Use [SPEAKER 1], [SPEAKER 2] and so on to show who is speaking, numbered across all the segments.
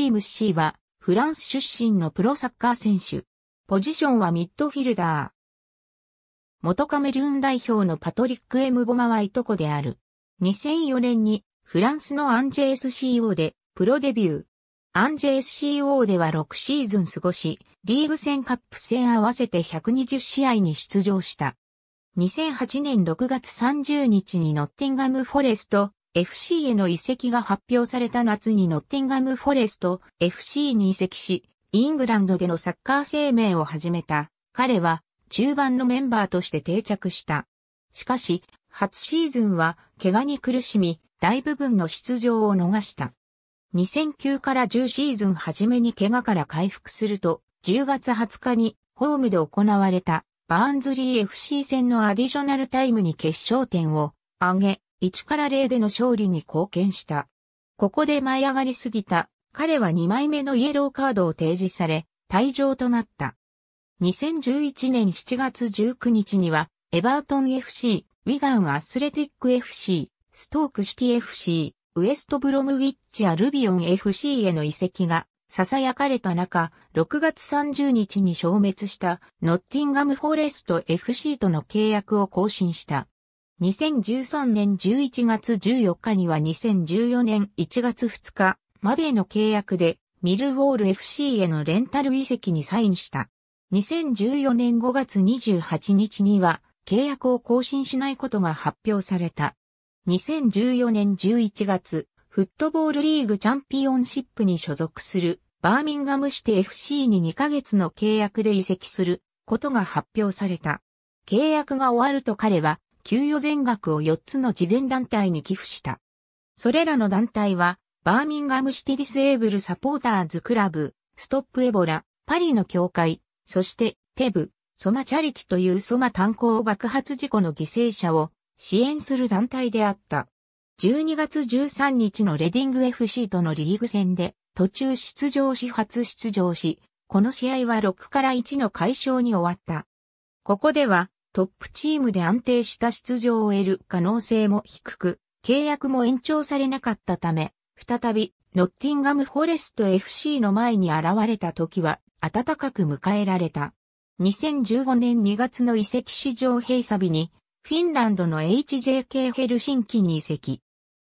[SPEAKER 1] ギームシーは、フランス出身のプロサッカー選手。ポジションはミッドフィルダー。元カメルーン代表のパトリック・エムボマはいとこである。2004年にフランスのアンジェ SCO でプロデビュー。アンジェ SCO では6シーズン過ごし、リーグ戦カップ戦合わせて120試合に出場した。2008年6月30日にノッティンガム・フォレスト、FC への移籍が発表された夏にノッティンガム・フォレスト FC に移籍し、イングランドでのサッカー生命を始めた。彼は中盤のメンバーとして定着した。しかし、初シーズンは怪我に苦しみ、大部分の出場を逃した。2009から10シーズン初めに怪我から回復すると、10月20日にホームで行われたバーンズリー FC 戦のアディショナルタイムに決勝点を上げ、1から0での勝利に貢献した。ここで舞い上がりすぎた、彼は2枚目のイエローカードを提示され、退場となった。2011年7月19日には、エバートン FC、ウィガンアスレティック FC、ストークシティ FC、ウエストブロムウィッチアルビオン FC への移籍が囁かれた中、6月30日に消滅したノッティンガムフォレスト FC との契約を更新した。2013年11月14日には2014年1月2日までの契約でミルウォール FC へのレンタル移籍にサインした。2014年5月28日には契約を更新しないことが発表された。2014年11月、フットボールリーグチャンピオンシップに所属するバーミンガムシテ FC に2ヶ月の契約で移籍することが発表された。契約が終わると彼は給与全額を4つの慈善団体に寄付した。それらの団体は、バーミンガムシティディスエーブルサポーターズクラブ、ストップエボラ、パリの教会、そしてテブ、ソマチャリティというソマ炭鉱爆発事故の犠牲者を支援する団体であった。12月13日のレディング FC とのリーグ戦で途中出場し初出場し、この試合は6から1の解消に終わった。ここではトップチームで安定した出場を得る可能性も低く、契約も延長されなかったため、再び、ノッティンガム・フォレスト FC の前に現れた時は、暖かく迎えられた。2015年2月の移籍市場閉鎖日に、フィンランドの HJK ヘルシンキに移籍。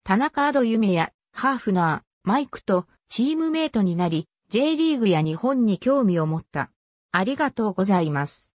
[SPEAKER 1] 田中アド夢や、ハーフナー、マイクとチームメイトになり、J リーグや日本に興味を持った。ありがとうございます。